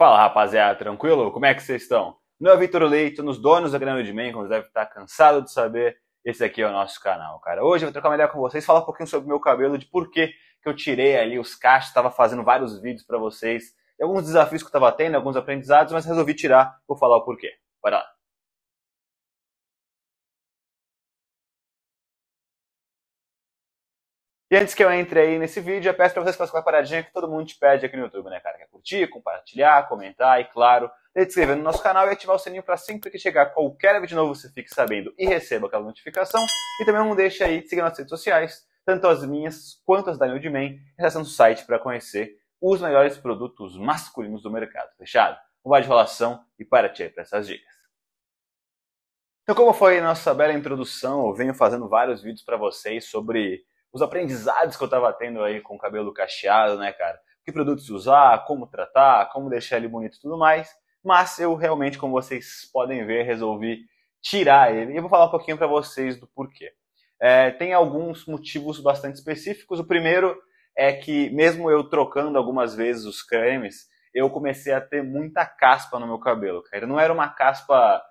Fala rapaziada, tranquilo? Como é que vocês estão? Meu é Vitor Leito, nos donos da Grande de Man, como deve estar cansado de saber, esse aqui é o nosso canal, cara. Hoje eu vou trocar uma ideia com vocês, falar um pouquinho sobre o meu cabelo, de por que eu tirei ali os cachos, estava fazendo vários vídeos para vocês, alguns desafios que eu estava tendo, alguns aprendizados, mas resolvi tirar, vou falar o porquê. Bora lá! E antes que eu entre aí nesse vídeo, eu peço para vocês façam aquela paradinha que todo mundo te pede aqui no YouTube, né, cara? Que é curtir, compartilhar, comentar e, claro, se inscrever no nosso canal e ativar o sininho para sempre que chegar qualquer vídeo novo você fique sabendo e receba aquela notificação. E também não deixe aí de seguir nossas redes sociais, tanto as minhas quanto as da New Man, acessando o site para conhecer os melhores produtos masculinos do mercado. Fechado? Um vai de relação e para ti para essas dicas. Então, como foi nossa bela introdução, eu venho fazendo vários vídeos para vocês sobre os aprendizados que eu estava tendo aí com o cabelo cacheado, né, cara? Que produtos usar, como tratar, como deixar ele bonito e tudo mais. Mas eu realmente, como vocês podem ver, resolvi tirar ele. E eu vou falar um pouquinho para vocês do porquê. É, tem alguns motivos bastante específicos. O primeiro é que, mesmo eu trocando algumas vezes os cremes, eu comecei a ter muita caspa no meu cabelo. Cara. Não era uma caspa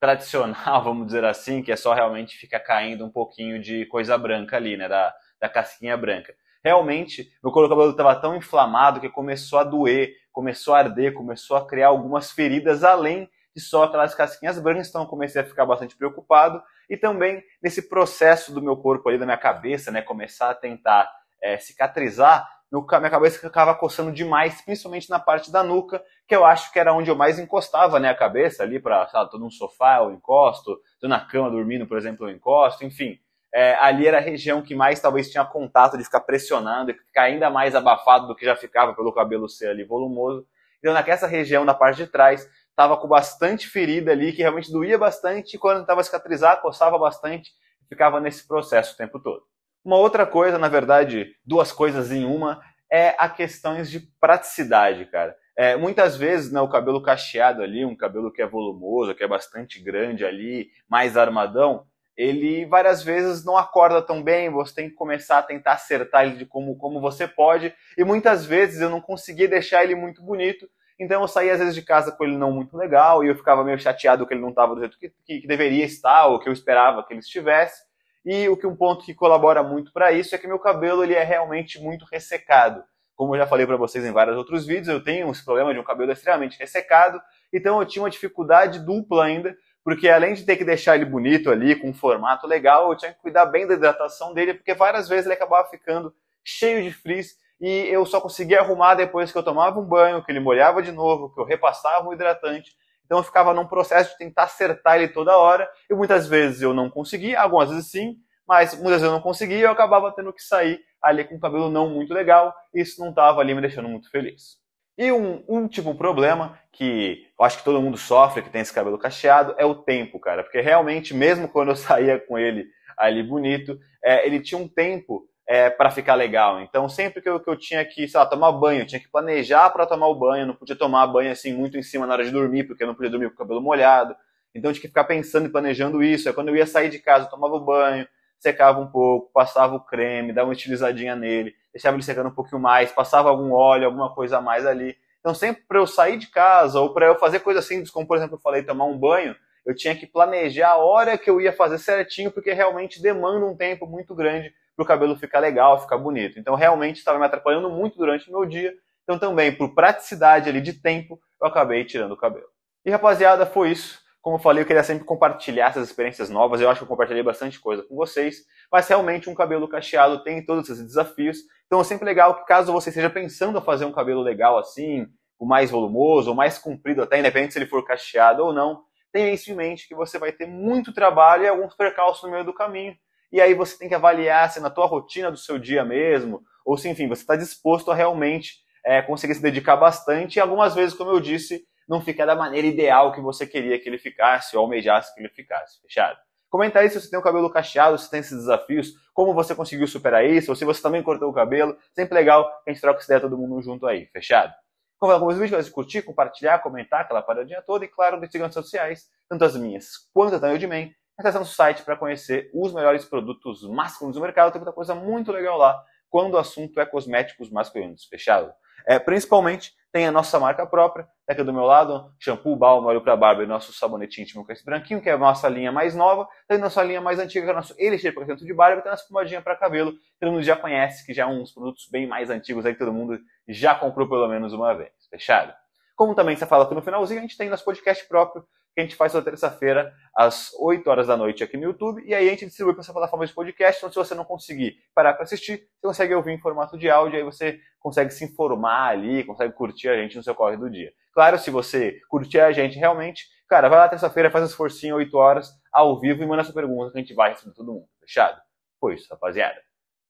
tradicional, vamos dizer assim, que é só realmente ficar caindo um pouquinho de coisa branca ali, né, da, da casquinha branca. Realmente, meu couro cabeludo estava tão inflamado que começou a doer, começou a arder, começou a criar algumas feridas além de só aquelas casquinhas brancas, então comecei a ficar bastante preocupado. E também nesse processo do meu corpo ali, da minha cabeça, né, começar a tentar é, cicatrizar, meu, minha cabeça ficava coçando demais, principalmente na parte da nuca, que eu acho que era onde eu mais encostava né, a cabeça ali para, todo um sofá eu encosto, tô na cama dormindo, por exemplo, eu encosto, enfim. É, ali era a região que mais talvez tinha contato de ficar pressionando, de ficar ainda mais abafado do que já ficava pelo cabelo ser ali volumoso. Então, naquela região, na parte de trás, estava com bastante ferida ali, que realmente doía bastante, e quando estava cicatrizar, coçava bastante, ficava nesse processo o tempo todo. Uma outra coisa, na verdade, duas coisas em uma, é a questões de praticidade, cara. É, muitas vezes, né, o cabelo cacheado ali, um cabelo que é volumoso, que é bastante grande ali, mais armadão, ele várias vezes não acorda tão bem, você tem que começar a tentar acertar ele de como, como você pode, e muitas vezes eu não consegui deixar ele muito bonito, então eu saía às vezes de casa com ele não muito legal, e eu ficava meio chateado que ele não estava do jeito que, que, que deveria estar, ou que eu esperava que ele estivesse, e o que um ponto que colabora muito para isso é que meu cabelo ele é realmente muito ressecado. Como eu já falei para vocês em vários outros vídeos, eu tenho esse problema de um cabelo extremamente ressecado, então eu tinha uma dificuldade dupla ainda, porque além de ter que deixar ele bonito ali, com um formato legal, eu tinha que cuidar bem da hidratação dele, porque várias vezes ele acabava ficando cheio de frizz e eu só conseguia arrumar depois que eu tomava um banho, que ele molhava de novo, que eu repassava o hidratante. Então eu ficava num processo de tentar acertar ele toda hora, e muitas vezes eu não conseguia, algumas vezes sim, mas muitas vezes eu não conseguia e eu acabava tendo que sair ali com o cabelo não muito legal, e isso não estava ali me deixando muito feliz. E um último problema que eu acho que todo mundo sofre que tem esse cabelo cacheado é o tempo, cara, porque realmente mesmo quando eu saía com ele ali bonito, é, ele tinha um tempo é, para ficar legal. Então, sempre que eu, que eu tinha que, sei lá, tomar banho, eu tinha que planejar para tomar o banho, não podia tomar banho assim muito em cima na hora de dormir, porque eu não podia dormir com o cabelo molhado. Então, eu tinha que ficar pensando e planejando isso. É quando eu ia sair de casa, eu tomava o banho, secava um pouco, passava o creme, dava uma utilizadinha nele, deixava ele secando um pouquinho mais, passava algum óleo, alguma coisa a mais ali. Então, sempre para eu sair de casa ou para eu fazer coisas simples, como por exemplo, eu falei, tomar um banho, eu tinha que planejar a hora que eu ia fazer certinho, porque realmente demanda um tempo muito grande para o cabelo ficar legal, ficar bonito. Então, realmente estava me atrapalhando muito durante o meu dia. Então, também, por praticidade ali de tempo, eu acabei tirando o cabelo. E, rapaziada, foi isso. Como eu falei, eu queria sempre compartilhar essas experiências novas. Eu acho que eu compartilhei bastante coisa com vocês. Mas, realmente, um cabelo cacheado tem todos esses desafios. Então, é sempre legal que, caso você esteja pensando em fazer um cabelo legal assim, o mais volumoso, o mais comprido até, independente se ele for cacheado ou não, tenha isso em mente que você vai ter muito trabalho e alguns percalços no meio do caminho e aí você tem que avaliar se na tua rotina do seu dia mesmo, ou se, enfim, você está disposto a realmente é, conseguir se dedicar bastante e algumas vezes, como eu disse, não fica da maneira ideal que você queria que ele ficasse ou almejasse que ele ficasse, fechado? Comenta aí se você tem o cabelo cacheado, se tem esses desafios, como você conseguiu superar isso, ou se você também cortou o cabelo. Sempre legal, a gente troca essa ideia todo mundo junto aí, fechado? Como é os vídeos, curtir, compartilhar, comentar, aquela paradinha toda, e claro, nas redes sociais, tanto as minhas quanto a da de Man, acessar nosso site para conhecer os melhores produtos masculinos do mercado. Tem muita coisa muito legal lá quando o assunto é cosméticos masculinos. Fechado? É, principalmente tem a nossa marca própria, tá aqui do meu lado, shampoo, balm, óleo para barba e nosso sabonete íntimo com esse branquinho, que é a nossa linha mais nova, tem tá a nossa linha mais antiga, que é o nosso elixir para centro de barba, tem a nossa pomadinha para cabelo, que todo mundo já conhece, que já é uns produtos bem mais antigos aí que todo mundo já comprou pelo menos uma vez, fechado? Como também você fala aqui no finalzinho, a gente tem nosso podcast próprio, que a gente faz toda terça-feira, às 8 horas da noite aqui no YouTube. E aí a gente distribui para essa plataforma de podcast. Então, se você não conseguir parar para assistir, você consegue ouvir em formato de áudio, aí você consegue se informar ali, consegue curtir a gente no seu corre do dia. Claro, se você curtir a gente realmente, cara, vai lá terça-feira, faz um esforcinho, 8 horas, ao vivo, e manda sua pergunta que a gente vai responder todo mundo. Fechado? Foi isso, rapaziada.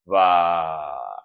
Vá.